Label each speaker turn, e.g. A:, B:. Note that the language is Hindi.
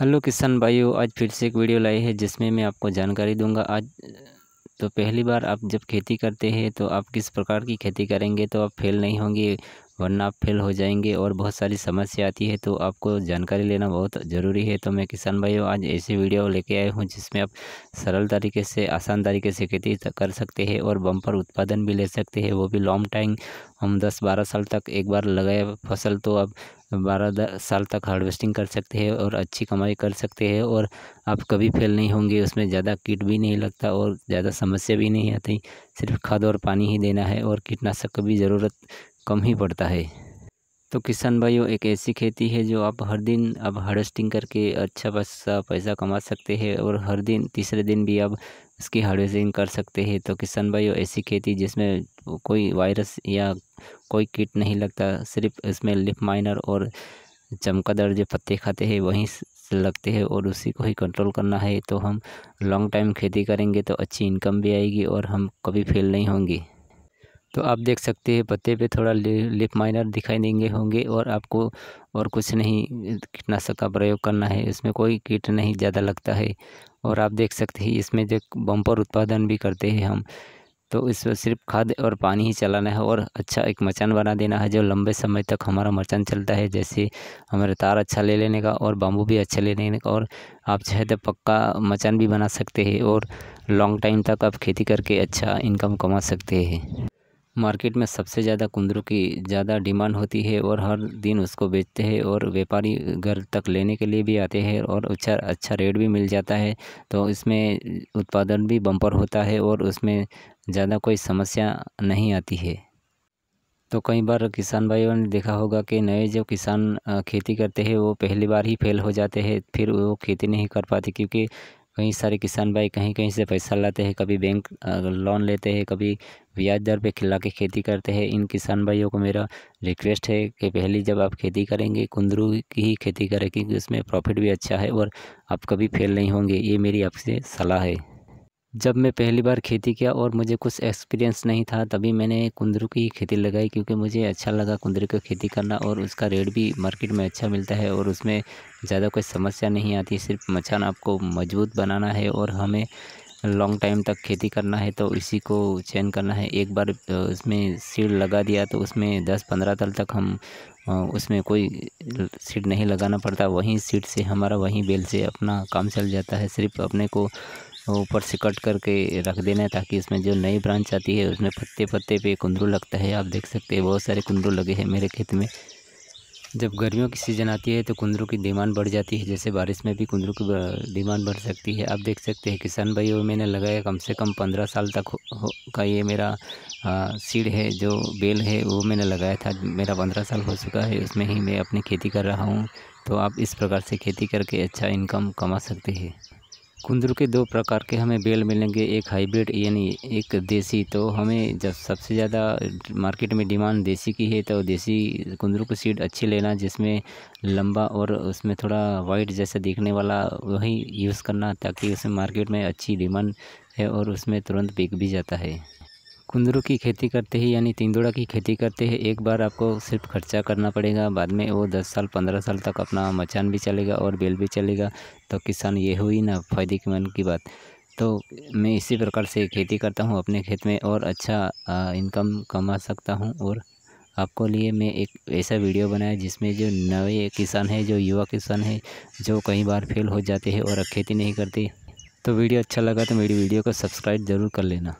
A: हेलो किसान भाइयों आज फिर से एक वीडियो लाई है जिसमें मैं आपको जानकारी दूंगा आज तो पहली बार आप जब खेती करते हैं तो आप किस प्रकार की खेती करेंगे तो आप फेल नहीं होंगे वरना आप फेल हो जाएंगे और बहुत सारी समस्या आती है तो आपको जानकारी लेना बहुत ज़रूरी है तो मैं किसान भाइयों आज ऐसे वीडियो लेके आया हूँ जिसमें आप सरल तरीके से आसान तरीके से खेती कर सकते हैं और बम्पर उत्पादन भी ले सकते हैं वो भी लॉन्ग टाइम हम दस बारह साल तक एक बार लगाए फसल तो आप बारह साल तक हार्वेस्टिंग कर सकते हैं और अच्छी कमाई कर सकते हैं और आप कभी फेल नहीं होंगे उसमें ज़्यादा कीट भी नहीं लगता और ज़्यादा समस्या भी नहीं आती सिर्फ खाद और पानी ही देना है और कीटनाशक का भी ज़रूरत कम ही पड़ता है तो किसान भाइयों एक ऐसी खेती है जो आप हर दिन अब हार्वेस्टिंग करके अच्छा खासा पैसा कमा सकते हैं और हर दिन तीसरे दिन भी आप उसकी हार्वेस्टिंग कर सकते हैं तो किसान भाइयों ऐसी खेती जिसमें कोई वायरस या कोई कीट नहीं लगता सिर्फ इसमें लिप माइनर और चमकादार जो पत्ते खाते हैं वहीं लगते हैं और उसी को ही कंट्रोल करना है तो हम लॉन्ग टाइम खेती करेंगे तो अच्छी इनकम भी आएगी और हम कभी फेल नहीं होंगे तो आप देख सकते हैं पत्ते पे थोड़ा लिप माइनर दिखाई देंगे होंगे और आपको और कुछ नहीं कीटनाशक का प्रयोग करना है इसमें कोई कीट नहीं ज़्यादा लगता है और आप देख सकते हैं इसमें जो बम्पर उत्पादन भी करते हैं हम तो इसमें सिर्फ खाद और पानी ही चलाना है और अच्छा एक मचान बना देना है जो लंबे समय तक हमारा मचान चलता है जैसे हमारा तार अच्छा ले लेने का और बाम्बू भी अच्छा ले लेने का और आप चाहे तो पक्का मचान भी बना सकते हैं और लॉन्ग टाइम तक आप खेती करके अच्छा इनकम कमा सकते हैं मार्केट में सबसे ज़्यादा कुंदरू की ज़्यादा डिमांड होती है और हर दिन उसको बेचते हैं और व्यापारी घर तक लेने के लिए भी आते हैं और अच्छा अच्छा रेट भी मिल जाता है तो इसमें उत्पादन भी बम्पर होता है और उसमें ज़्यादा कोई समस्या नहीं आती है तो कई बार किसान भाइयों ने देखा होगा कि नए जो किसान खेती करते हैं वो पहली बार ही फेल हो जाते हैं फिर वो खेती नहीं कर पाते क्योंकि कई सारे किसान भाई कहीं कहीं से पैसा लाते हैं कभी बैंक लोन लेते हैं कभी ब्याज दर पे खिला के खेती करते हैं इन किसान भाइयों को मेरा रिक्वेस्ट है कि पहले जब आप खेती करेंगे कुंदरू की ही खेती करें क्योंकि उसमें प्रॉफिट भी अच्छा है और आप कभी फेल नहीं होंगे ये मेरी आपसे सलाह है जब मैं पहली बार खेती किया और मुझे कुछ एक्सपीरियंस नहीं था तभी मैंने कुंदरू की खेती लगाई क्योंकि मुझे अच्छा लगा कुंदरू की खेती करना और उसका रेट भी मार्केट में अच्छा मिलता है और उसमें ज़्यादा कोई समस्या नहीं आती सिर्फ मचान आपको मजबूत बनाना है और हमें लॉन्ग टाइम तक खेती करना है तो इसी को चेंज करना है एक बार उसमें सीड लगा दिया तो उसमें दस पंद्रह तल तक हम उसमें कोई सीड नहीं लगाना पड़ता वहीं सीड से हमारा वहीं बेल से अपना काम चल जाता है सिर्फ अपने को ऊपर से कट करके रख देना है ताकि इसमें जो नई ब्रांच आती है उसमें पत्ते पत्ते पे कुंदरू लगता है आप देख सकते हैं बहुत सारे कुंदरू लगे हैं मेरे खेत में जब गर्मियों की सीज़न आती है तो कुंदरू की डिमांड बढ़ जाती है जैसे बारिश में भी कुंदरू की डिमांड बढ़ सकती है आप देख सकते हैं किसान भाई और मैंने लगाया कम से कम पंद्रह साल तक हो, हो, का ये मेरा आ, सीड है जो बेल है वो मैंने लगाया था मेरा पंद्रह साल हो चुका है उसमें ही मैं अपनी खेती कर रहा हूँ तो आप इस प्रकार से खेती करके अच्छा इनकम कमा सकते हैं कुंदरू के दो प्रकार के हमें बेल मिलेंगे एक हाइब्रिड यानी एक देसी तो हमें जब सबसे ज़्यादा मार्केट में डिमांड देसी की है तो देसी कुंदरू की सीड अच्छी लेना जिसमें लंबा और उसमें थोड़ा वाइट जैसा दिखने वाला वही यूज़ करना ताकि उसमें मार्केट में अच्छी डिमांड है और उसमें तुरंत बिक भी जाता है कुंदरू की खेती करते ही यानी तिंदुड़ा की खेती करते हैं एक बार आपको सिर्फ खर्चा करना पड़ेगा बाद में वो दस साल पंद्रह साल तक अपना मचान भी चलेगा और बेल भी चलेगा तो किसान ये हुई ना फ़ायदे की मन की बात तो मैं इसी प्रकार से खेती करता हूँ अपने खेत में और अच्छा इनकम कमा सकता हूँ और आपको लिए मैं एक ऐसा वीडियो बनाया जिसमें जो नए किसान है जो युवा किसान है जो कई बार फेल हो जाते हैं और खेती नहीं करते तो वीडियो अच्छा लगा तो मेरी वीडियो को सब्सक्राइब ज़रूर कर लेना